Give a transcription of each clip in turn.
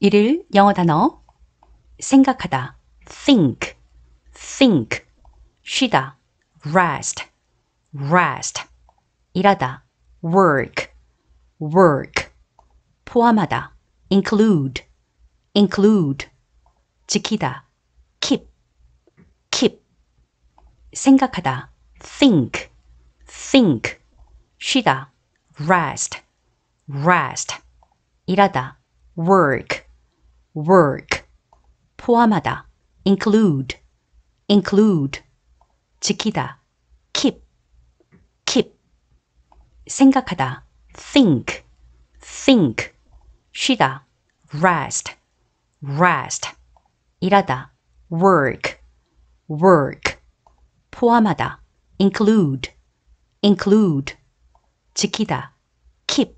1일 영어 단어 생각하다 think think 쉬다 rest rest 일하다 work work 포함하다 include include 지키다 keep keep 생각하다 think think 쉬다 rest rest 일하다 work work 포함하다 include include 지키다 keep keep 생각하다 think think 쉬다 rest rest 일하다 work work 포함하다 include include 지키다 keep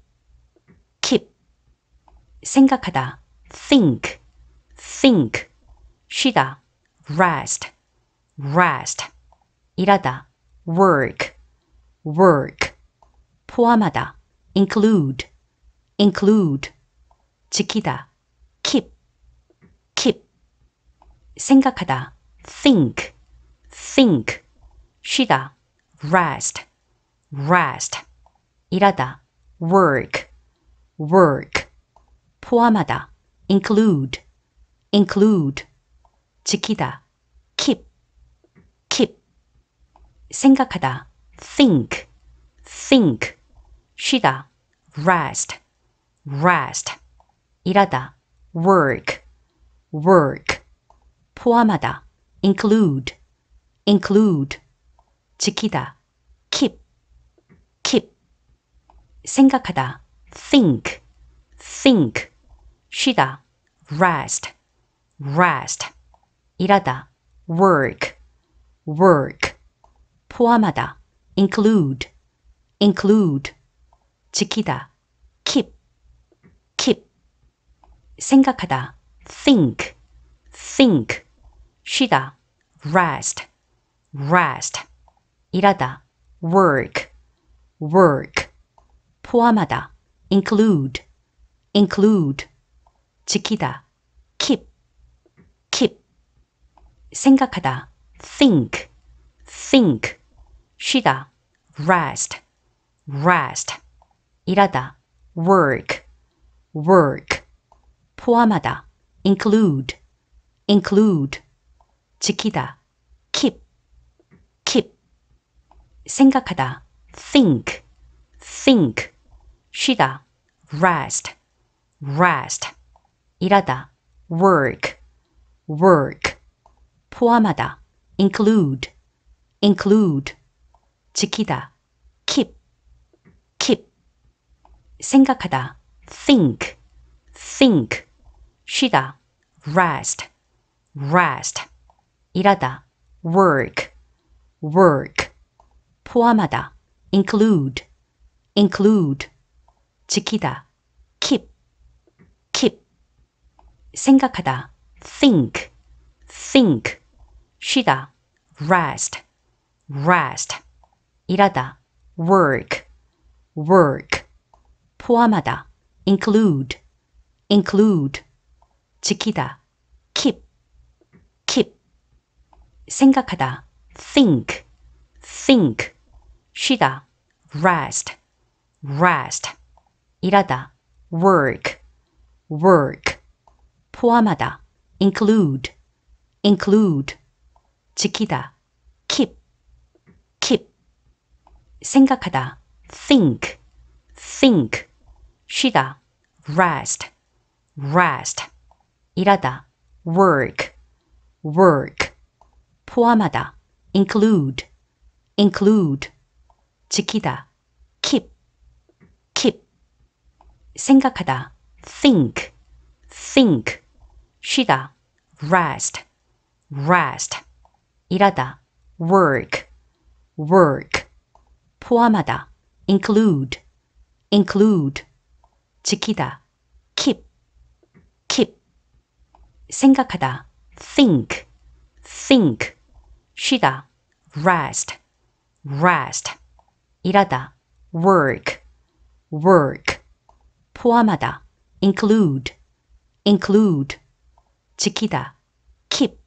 keep 생각하다 think, think, 쉬다, rest, rest, 일하다, work, work, 포함하다, include, include, 지키다, keep, keep, 생각하다, think, think, 쉬다, rest, rest, 일하다, work, work, 포함하다, include, include. 지키다, keep, keep. 생각하다, think, think. 쉬다, rest, rest. 일하다, work, work. 포함하다, include, include. 지키다, keep, keep. 생각하다, think, think. 쉬다, rest, rest, 일하다, work, work, 포함하다, include, include, 지키다, keep, keep, 생각하다, think, think, 쉬다, rest, rest, 일하다, work, work, 포함하다, include, include, 지키다, keep, keep, 생각하다, think, think, 쉬다, rest, rest, 일하다, work, work, 포함하다, include, include, 지키다, keep, keep, 생각하다, think, think, 쉬다, rest, rest. 일하다 work work 포함하다 include include 지키다 keep keep 생각하다 think think 쉬다 rest rest 일하다 work work 포함하다 include include 지키다 생각하다 think think 쉬다 rest rest 일하다 work work 포함하다 include include 지키다 keep keep 생각하다 think think 쉬다 rest rest 일하다 work work 포함하다, include, include, 지키다, keep, keep, 생각하다, think, think, 쉬다, rest, rest, 일하다, work, work, 포함하다, include, include, 지키다, keep, keep, 생각하다, think, think, 쉬다, rest, rest, 일하다, work, work, 포함하다, include, include, 지키다, keep, keep, 생각하다, think, think, 쉬다, rest, rest, 일하다, work, work, 포함하다, include, include, 지키다, keep.